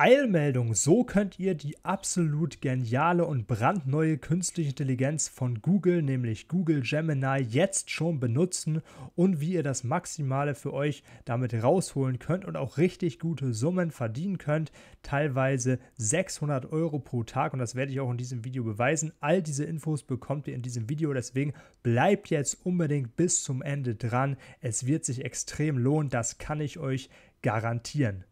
Eilmeldung, so könnt ihr die absolut geniale und brandneue künstliche Intelligenz von Google, nämlich Google Gemini, jetzt schon benutzen und wie ihr das Maximale für euch damit rausholen könnt und auch richtig gute Summen verdienen könnt, teilweise 600 Euro pro Tag und das werde ich auch in diesem Video beweisen. All diese Infos bekommt ihr in diesem Video, deswegen bleibt jetzt unbedingt bis zum Ende dran. Es wird sich extrem lohnen, das kann ich euch garantieren.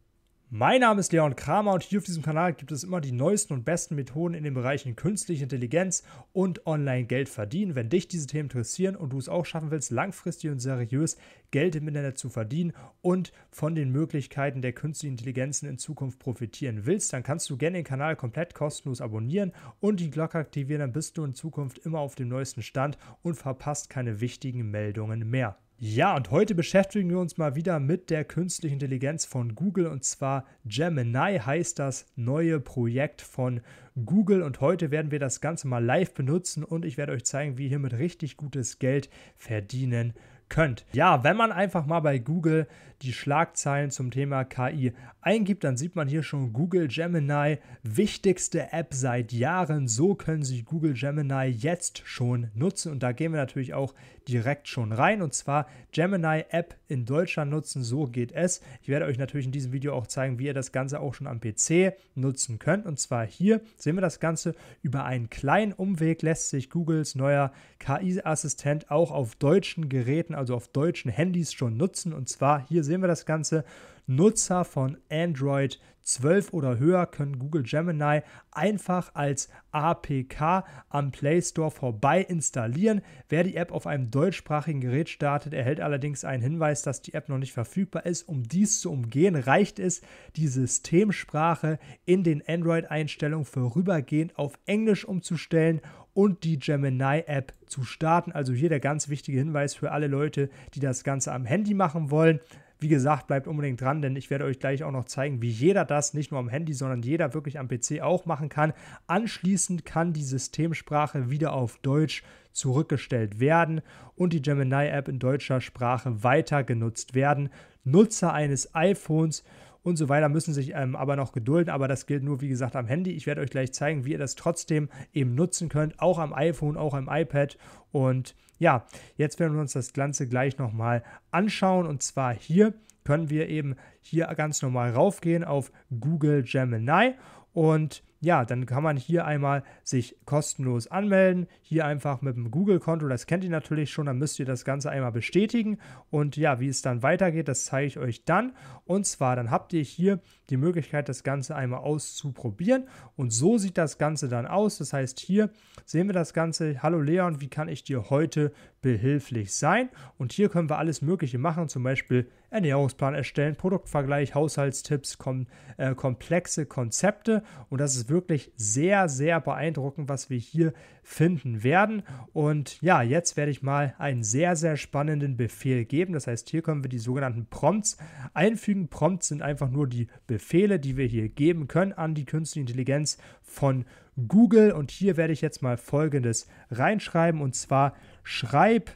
Mein Name ist Leon Kramer und hier auf diesem Kanal gibt es immer die neuesten und besten Methoden in den Bereichen künstliche Intelligenz und Online-Geld verdienen. Wenn dich diese Themen interessieren und du es auch schaffen willst, langfristig und seriös Geld im Internet zu verdienen und von den Möglichkeiten der künstlichen Intelligenzen in Zukunft profitieren willst, dann kannst du gerne den Kanal komplett kostenlos abonnieren und die Glocke aktivieren, dann bist du in Zukunft immer auf dem neuesten Stand und verpasst keine wichtigen Meldungen mehr. Ja, und heute beschäftigen wir uns mal wieder mit der künstlichen Intelligenz von Google und zwar Gemini heißt das neue Projekt von Google und heute werden wir das Ganze mal live benutzen und ich werde euch zeigen, wie ihr hiermit richtig gutes Geld verdienen könnt. Ja, wenn man einfach mal bei Google die Schlagzeilen zum Thema KI eingibt, dann sieht man hier schon Google Gemini, wichtigste App seit Jahren. So können Sie Google Gemini jetzt schon nutzen. Und da gehen wir natürlich auch direkt schon rein und zwar Gemini App in Deutschland nutzen, so geht es. Ich werde euch natürlich in diesem Video auch zeigen, wie ihr das Ganze auch schon am PC nutzen könnt und zwar hier sehen wir das Ganze über einen kleinen Umweg lässt sich Googles neuer KI-Assistent auch auf deutschen Geräten, also auf deutschen Handys schon nutzen und zwar hier sehen wir das Ganze Nutzer von Android 12 oder höher können Google Gemini einfach als APK am Play Store vorbei installieren. Wer die App auf einem deutschsprachigen Gerät startet, erhält allerdings einen Hinweis, dass die App noch nicht verfügbar ist. Um dies zu umgehen, reicht es, die Systemsprache in den Android-Einstellungen vorübergehend auf Englisch umzustellen und die Gemini-App zu starten. Also hier der ganz wichtige Hinweis für alle Leute, die das Ganze am Handy machen wollen. Wie gesagt, bleibt unbedingt dran, denn ich werde euch gleich auch noch zeigen, wie jeder das nicht nur am Handy, sondern jeder wirklich am PC auch machen kann. Anschließend kann die Systemsprache wieder auf Deutsch zurückgestellt werden und die Gemini-App in deutscher Sprache weiter genutzt werden. Nutzer eines iPhones und so weiter, müssen sich ähm, aber noch gedulden. Aber das gilt nur, wie gesagt, am Handy. Ich werde euch gleich zeigen, wie ihr das trotzdem eben nutzen könnt, auch am iPhone, auch am iPad. Und ja, jetzt werden wir uns das Ganze gleich nochmal anschauen. Und zwar hier können wir eben hier ganz normal raufgehen auf Google Gemini und ja, dann kann man hier einmal sich kostenlos anmelden. Hier einfach mit dem Google-Konto, das kennt ihr natürlich schon, dann müsst ihr das Ganze einmal bestätigen. Und ja, wie es dann weitergeht, das zeige ich euch dann. Und zwar, dann habt ihr hier die Möglichkeit, das Ganze einmal auszuprobieren. Und so sieht das Ganze dann aus. Das heißt, hier sehen wir das Ganze. Hallo Leon, wie kann ich dir heute behilflich sein. Und hier können wir alles Mögliche machen, zum Beispiel Ernährungsplan erstellen, Produktvergleich, Haushaltstipps, kom äh, komplexe Konzepte. Und das ist wirklich sehr, sehr beeindruckend, was wir hier finden werden. Und ja, jetzt werde ich mal einen sehr, sehr spannenden Befehl geben. Das heißt, hier können wir die sogenannten Prompts einfügen. Prompts sind einfach nur die Befehle, die wir hier geben können an die künstliche Intelligenz von Google. Und hier werde ich jetzt mal Folgendes reinschreiben. Und zwar schreib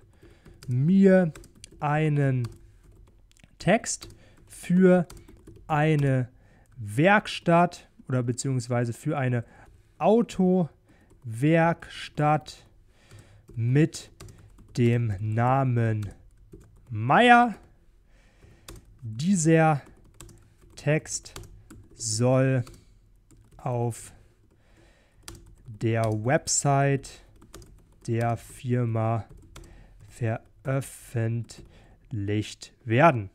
mir einen Text für eine Werkstatt oder beziehungsweise für eine Auto. Werkstatt mit dem Namen Meier. Dieser Text soll auf der Website der Firma veröffentlicht werden.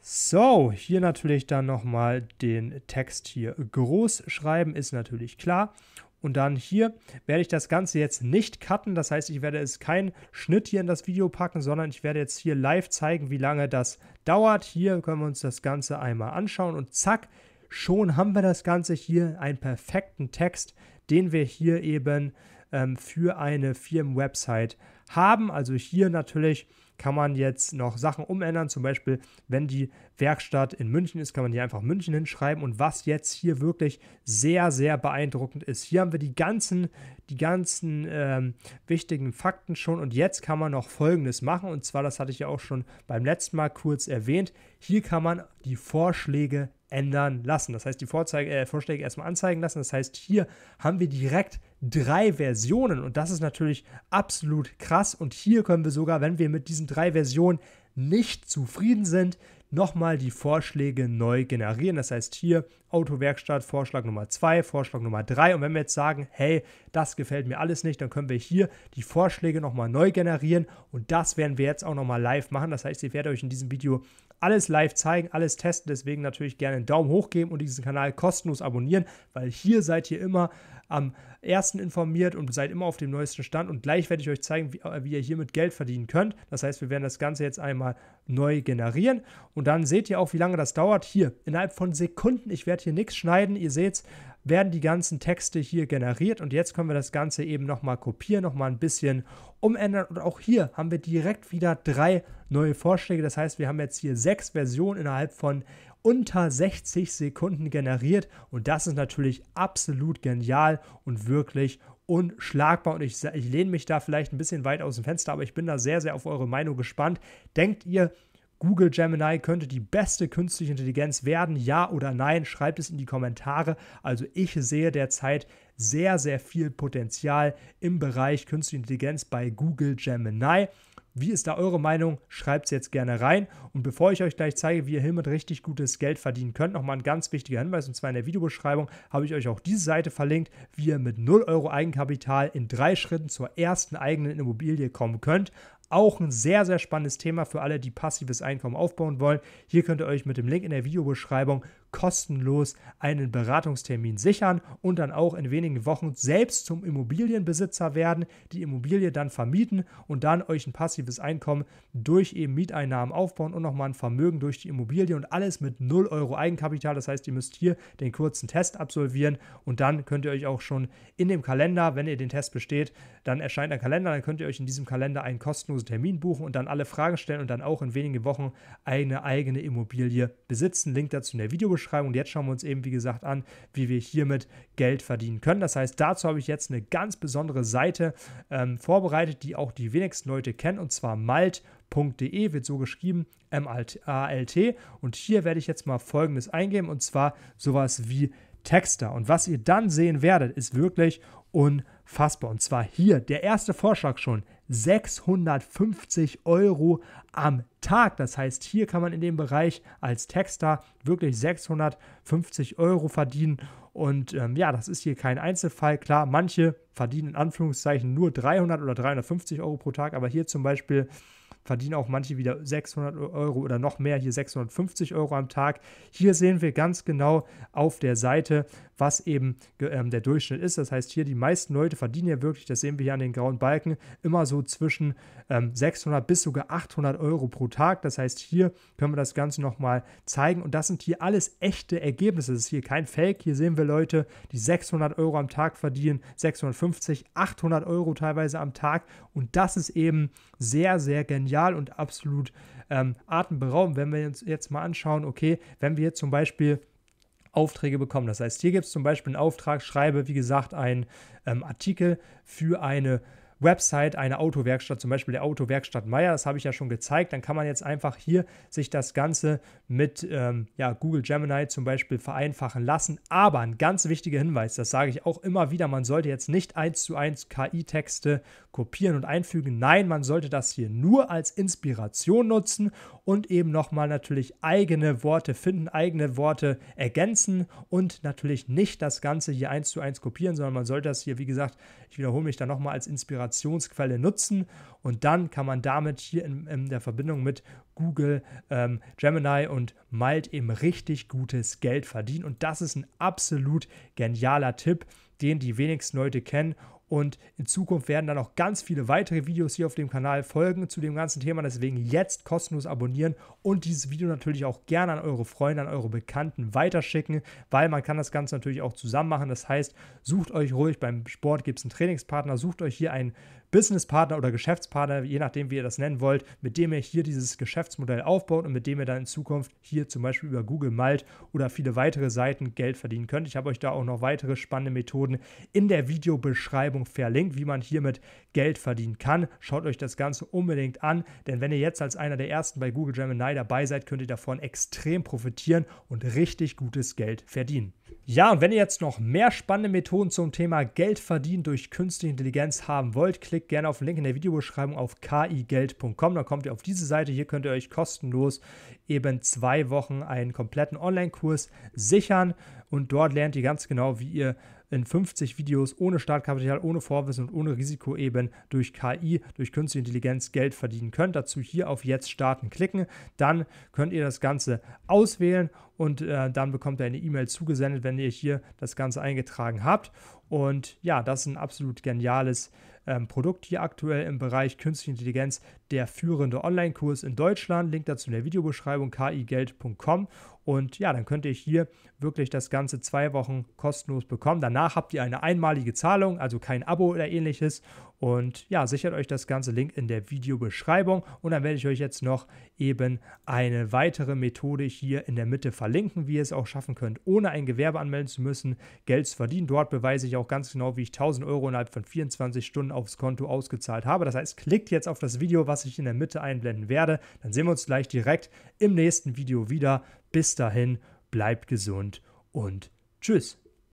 So, hier natürlich dann nochmal den Text hier groß schreiben, ist natürlich klar. Und dann hier werde ich das Ganze jetzt nicht cutten. Das heißt, ich werde es keinen Schnitt hier in das Video packen, sondern ich werde jetzt hier live zeigen, wie lange das dauert. Hier können wir uns das Ganze einmal anschauen und zack, schon haben wir das Ganze hier, einen perfekten Text, den wir hier eben ähm, für eine Firmenwebsite haben. Also hier natürlich kann man jetzt noch Sachen umändern. Zum Beispiel, wenn die Werkstatt in München ist, kann man hier einfach München hinschreiben. Und was jetzt hier wirklich sehr, sehr beeindruckend ist, hier haben wir die ganzen, die ganzen ähm, wichtigen Fakten schon. Und jetzt kann man noch Folgendes machen. Und zwar, das hatte ich ja auch schon beim letzten Mal kurz erwähnt. Hier kann man die Vorschläge ändern lassen. Das heißt, die Vorzeige, äh, Vorschläge erstmal anzeigen lassen. Das heißt, hier haben wir direkt drei Versionen und das ist natürlich absolut krass. Und hier können wir sogar, wenn wir mit diesen drei Versionen nicht zufrieden sind, nochmal die Vorschläge neu generieren. Das heißt hier Autowerkstatt, Vorschlag Nummer 2, Vorschlag Nummer 3. Und wenn wir jetzt sagen, hey, das gefällt mir alles nicht, dann können wir hier die Vorschläge nochmal neu generieren. Und das werden wir jetzt auch nochmal live machen. Das heißt, ihr werdet euch in diesem Video alles live zeigen, alles testen. Deswegen natürlich gerne einen Daumen hoch geben und diesen Kanal kostenlos abonnieren, weil hier seid ihr immer am ersten informiert und seid immer auf dem neuesten Stand. Und gleich werde ich euch zeigen, wie, äh, wie ihr hiermit Geld verdienen könnt. Das heißt, wir werden das Ganze jetzt einmal neu generieren. Und dann seht ihr auch, wie lange das dauert. Hier, innerhalb von Sekunden. Ich werde hier nichts schneiden. Ihr seht es, werden die ganzen Texte hier generiert und jetzt können wir das Ganze eben nochmal kopieren, nochmal ein bisschen umändern und auch hier haben wir direkt wieder drei neue Vorschläge. Das heißt, wir haben jetzt hier sechs Versionen innerhalb von unter 60 Sekunden generiert und das ist natürlich absolut genial und wirklich unschlagbar. Und ich, ich lehne mich da vielleicht ein bisschen weit aus dem Fenster, aber ich bin da sehr, sehr auf eure Meinung gespannt. Denkt ihr, Google Gemini könnte die beste künstliche Intelligenz werden, ja oder nein, schreibt es in die Kommentare. Also ich sehe derzeit sehr, sehr viel Potenzial im Bereich künstliche Intelligenz bei Google Gemini. Wie ist da eure Meinung? Schreibt es jetzt gerne rein. Und bevor ich euch gleich zeige, wie ihr hiermit richtig gutes Geld verdienen könnt, nochmal ein ganz wichtiger Hinweis. Und zwar in der Videobeschreibung habe ich euch auch diese Seite verlinkt, wie ihr mit 0 Euro Eigenkapital in drei Schritten zur ersten eigenen Immobilie kommen könnt. Auch ein sehr, sehr spannendes Thema für alle, die passives Einkommen aufbauen wollen. Hier könnt ihr euch mit dem Link in der Videobeschreibung kostenlos einen Beratungstermin sichern und dann auch in wenigen Wochen selbst zum Immobilienbesitzer werden, die Immobilie dann vermieten und dann euch ein passives Einkommen durch eben Mieteinnahmen aufbauen und nochmal ein Vermögen durch die Immobilie und alles mit 0 Euro Eigenkapital. Das heißt, ihr müsst hier den kurzen Test absolvieren und dann könnt ihr euch auch schon in dem Kalender, wenn ihr den Test besteht, dann erscheint ein Kalender, dann könnt ihr euch in diesem Kalender einen kostenlosen kostenlosen Termin buchen und dann alle Fragen stellen und dann auch in wenigen Wochen eine eigene Immobilie besitzen. Link dazu in der Videobeschreibung. Und jetzt schauen wir uns eben, wie gesagt, an, wie wir hiermit Geld verdienen können. Das heißt, dazu habe ich jetzt eine ganz besondere Seite ähm, vorbereitet, die auch die wenigsten Leute kennen, und zwar Malt wird so geschrieben, M-A-L-T. Und hier werde ich jetzt mal Folgendes eingeben, und zwar sowas wie Texter. Und was ihr dann sehen werdet, ist wirklich unfassbar. Und zwar hier der erste Vorschlag schon. 650 Euro am Tag. Das heißt, hier kann man in dem Bereich als Texter wirklich 650 Euro verdienen. Und ähm, ja, das ist hier kein Einzelfall. Klar, manche verdienen in Anführungszeichen nur 300 oder 350 Euro pro Tag, aber hier zum Beispiel verdienen auch manche wieder 600 Euro oder noch mehr, hier 650 Euro am Tag. Hier sehen wir ganz genau auf der Seite, was eben ähm, der Durchschnitt ist. Das heißt, hier die meisten Leute verdienen ja wirklich, das sehen wir hier an den grauen Balken, immer so zwischen ähm, 600 bis sogar 800 Euro pro Tag. Das heißt, hier können wir das Ganze nochmal zeigen. Und das sind hier alles echte Ergebnisse. Das ist hier kein Fake. Hier sehen wir Leute, die 600 Euro am Tag verdienen, 650, 800 Euro teilweise am Tag. Und das ist eben sehr, sehr genial genial und absolut ähm, atemberaubend, wenn wir uns jetzt mal anschauen, okay, wenn wir jetzt zum Beispiel Aufträge bekommen. Das heißt, hier gibt es zum Beispiel einen Auftrag, schreibe, wie gesagt, einen ähm, Artikel für eine Website einer Autowerkstatt, zum Beispiel der Autowerkstatt Meier, das habe ich ja schon gezeigt, dann kann man jetzt einfach hier sich das Ganze mit ähm, ja, Google Gemini zum Beispiel vereinfachen lassen. Aber ein ganz wichtiger Hinweis, das sage ich auch immer wieder, man sollte jetzt nicht eins zu eins KI-Texte kopieren und einfügen. Nein, man sollte das hier nur als Inspiration nutzen und eben nochmal natürlich eigene Worte finden, eigene Worte ergänzen und natürlich nicht das Ganze hier eins zu eins kopieren, sondern man sollte das hier, wie gesagt, ich wiederhole mich da nochmal als Inspiration Informationsquelle nutzen und dann kann man damit hier in, in der Verbindung mit Google, ähm, Gemini und Malt eben richtig gutes Geld verdienen und das ist ein absolut genialer Tipp, den die wenigsten Leute kennen und in Zukunft werden dann auch ganz viele weitere Videos hier auf dem Kanal folgen zu dem ganzen Thema. Deswegen jetzt kostenlos abonnieren und dieses Video natürlich auch gerne an eure Freunde, an eure Bekannten weiterschicken, weil man kann das Ganze natürlich auch zusammen machen. Das heißt, sucht euch ruhig beim Sport, gibt es einen Trainingspartner, sucht euch hier einen Businesspartner oder Geschäftspartner, je nachdem, wie ihr das nennen wollt, mit dem ihr hier dieses Geschäftsmodell aufbaut und mit dem ihr dann in Zukunft hier zum Beispiel über Google Malt oder viele weitere Seiten Geld verdienen könnt. Ich habe euch da auch noch weitere spannende Methoden in der Videobeschreibung Beschreibung verlinkt, wie man hiermit Geld verdienen kann. Schaut euch das Ganze unbedingt an, denn wenn ihr jetzt als einer der ersten bei Google Gemini dabei seid, könnt ihr davon extrem profitieren und richtig gutes Geld verdienen. Ja, und wenn ihr jetzt noch mehr spannende Methoden zum Thema Geld verdienen durch künstliche Intelligenz haben wollt, klickt gerne auf den Link in der Videobeschreibung auf kigeld.com. Dann kommt ihr auf diese Seite. Hier könnt ihr euch kostenlos eben zwei Wochen einen kompletten Online-Kurs sichern und dort lernt ihr ganz genau, wie ihr in 50 Videos ohne Startkapital, ohne Vorwissen und ohne Risiko eben durch KI, durch künstliche Intelligenz Geld verdienen könnt. Dazu hier auf Jetzt starten klicken. Dann könnt ihr das Ganze auswählen und äh, dann bekommt ihr eine E-Mail zugesendet, wenn ihr hier das Ganze eingetragen habt. Und ja, das ist ein absolut geniales ähm, Produkt hier aktuell im Bereich Künstliche Intelligenz der führende Online-Kurs in Deutschland. Link dazu in der Videobeschreibung kigeld.com. Und ja, dann könnt ihr hier wirklich das Ganze zwei Wochen kostenlos bekommen. Danach habt ihr eine einmalige Zahlung, also kein Abo oder ähnliches. Und ja, sichert euch das ganze Link in der Videobeschreibung. Und dann werde ich euch jetzt noch eben eine weitere Methode hier in der Mitte verlinken, wie ihr es auch schaffen könnt, ohne ein Gewerbe anmelden zu müssen, Geld zu verdienen. Dort beweise ich auch ganz genau, wie ich 1000 Euro innerhalb von 24 Stunden aufs Konto ausgezahlt habe. Das heißt, klickt jetzt auf das Video, was ich in der Mitte einblenden werde. Dann sehen wir uns gleich direkt im nächsten Video wieder. Bis dahin, bleibt gesund und tschüss.